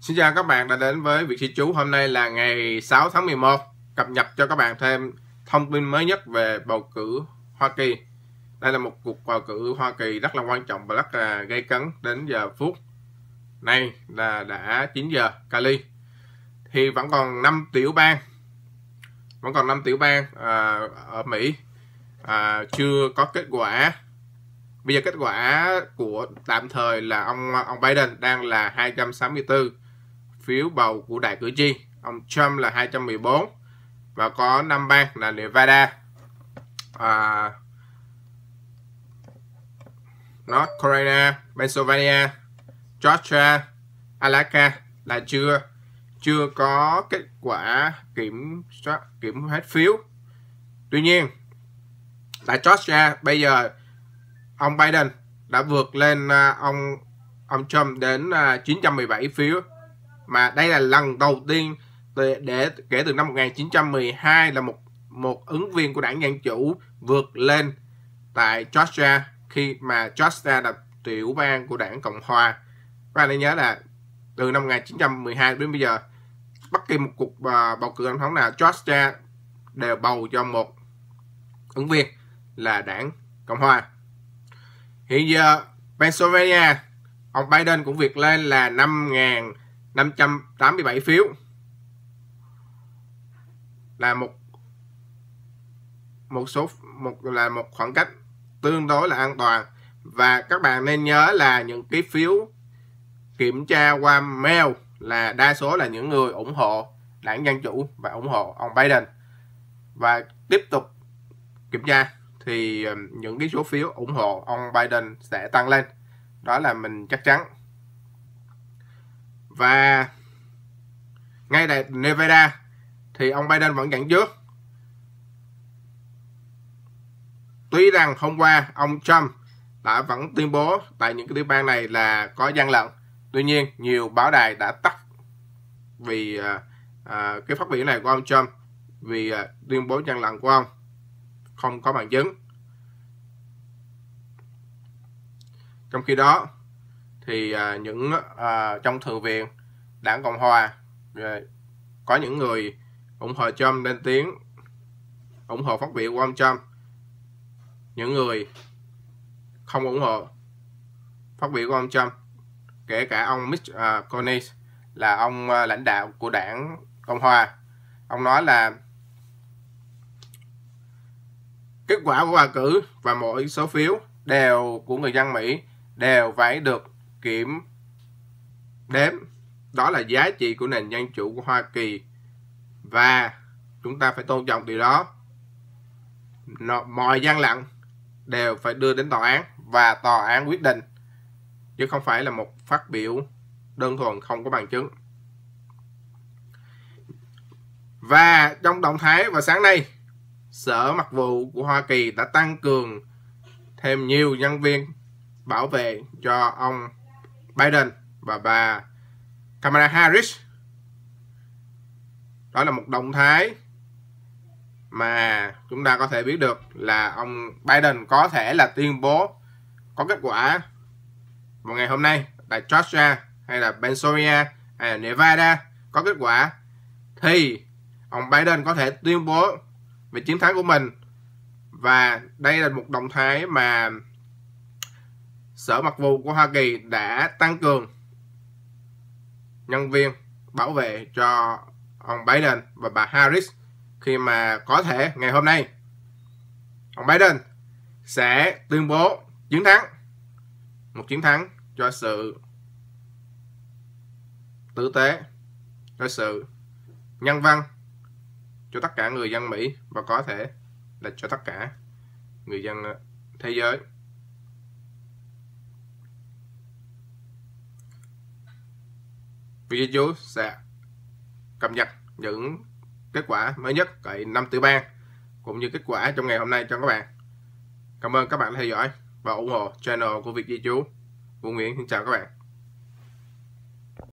Xin chào các bạn đã đến với Việt Sĩ Chú. Hôm nay là ngày 6 tháng 11, cập nhật cho các bạn thêm thông tin mới nhất về bầu cử Hoa Kỳ. Đây là một cuộc bầu cử Hoa Kỳ rất là quan trọng và rất là gây cấn đến giờ phút này là đã 9 giờ Cali. Thì vẫn còn 5 tiểu bang, vẫn còn 5 tiểu bang à, ở Mỹ à, chưa có kết quả bây giờ kết quả của tạm thời là ông ông Biden đang là 264 phiếu bầu của đại cử tri. Ông Trump là 214 và có 5 bang là Nevada, uh, North Carolina, Pennsylvania, Georgia, Alaska là chưa chưa có kết quả kiểm soát kiểm hết phiếu. Tuy nhiên, tại Georgia bây giờ ông Biden đã vượt lên uh, ông ông Trump đến uh, à, 917 phiếu mà đây là lần đầu tiên để, để kể từ năm 1912 là một một ứng viên của đảng Dân Chủ vượt lên tại Georgia khi mà Georgia là tiểu bang của đảng Cộng Hòa. và bạn nên nhớ là từ năm 1912 đến bây giờ bất kỳ một cuộc ờ, bầu cử tổng thống nào Georgia đều bầu cho một ứng viên là đảng Cộng Hòa. Hiện giờ Pennsylvania, ông Biden cũng việc lên là 5.000 587 phiếu là một một số một là một khoảng cách tương đối là an toàn và các bạn nên nhớ là những cái phiếu kiểm tra qua mail là đa số là những người ủng hộ đảng Dân Chủ và ủng hộ ông Biden và tiếp tục kiểm tra thì ờ, những cái số phiếu ủng hộ ông Biden sẽ tăng lên đó là mình chắc chắn và ngay tại Nevada thì ông Biden vẫn dẫn trước. Tuy rằng hôm qua ông Trump đã vẫn tuyên bố tại những cái tiểu bang này là có gian lận. Tuy nhiên nhiều báo đài đã tắt vì à, à, cái phát biểu này của ông Trump vì à, tuyên bố gian lận của ông không có bằng chứng. Trong khi đó thì à, những à, trong thượng viện đảng cộng hòa à, có những người ủng hộ Trump lên tiếng ủng hộ phát biểu của ông Trump những người không ủng hộ phát biểu của ông Trump kể cả ông Mitch uh, à, Cornell là ông uh, lãnh đạo của đảng Cộng hòa ông nói là kết quả của bầu cử và mỗi số phiếu đều của người dân Mỹ đều phải được kiểm đếm đó là giá trị của nền dân chủ của Hoa Kỳ và chúng ta phải tôn trọng điều đó Nó, mọi gian lận đều phải đưa đến tòa án và tòa án quyết định chứ không phải là một phát biểu đơn thuần không có bằng chứng và trong động thái vào sáng nay sở mặt vụ của Hoa Kỳ đã tăng cường thêm nhiều nhân viên bảo vệ cho ông Biden và bà Kamala Harris đó là một động thái mà chúng ta có thể biết được là ông Biden có thể là tuyên bố có kết quả vào ngày hôm nay tại Georgia hay là Pennsylvania hay là Nevada có kết quả thì ông Biden có thể tuyên bố về chiến thắng của mình và đây là một động thái mà Sở Mặc vụ của Hoa Kỳ đã tăng cường nhân viên bảo vệ cho ông Biden và bà Harris khi mà có thể ngày hôm nay ông Biden sẽ tuyên bố chiến thắng một chiến thắng cho sự tử tế cho sự nhân văn cho tất cả người dân Mỹ và có thể là cho tất cả người dân thế giới video sẽ cập nhật những kết quả mới nhất tại năm tiểu bang cũng như kết quả trong ngày hôm nay cho các bạn. Cảm ơn các bạn đã theo dõi và ủng hộ channel của Việt Di Chú. Vũ Nguyễn xin chào các bạn.